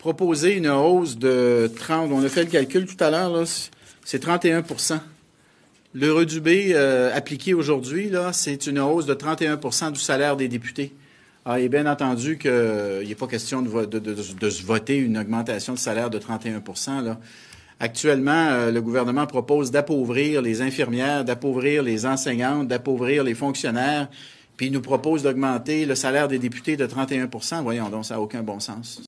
proposer une hausse de 30, on a fait le calcul tout à l'heure, c'est 31 L'heureux du B euh, appliqué aujourd'hui, c'est une hausse de 31 du salaire des députés. Ah, et bien entendu qu'il n'est euh, pas question de, se voter une augmentation de salaire de 31 là. Actuellement, euh, le gouvernement propose d'appauvrir les infirmières, d'appauvrir les enseignantes, d'appauvrir les fonctionnaires, puis il nous propose d'augmenter le salaire des députés de 31 Voyons donc, ça n'a aucun bon sens.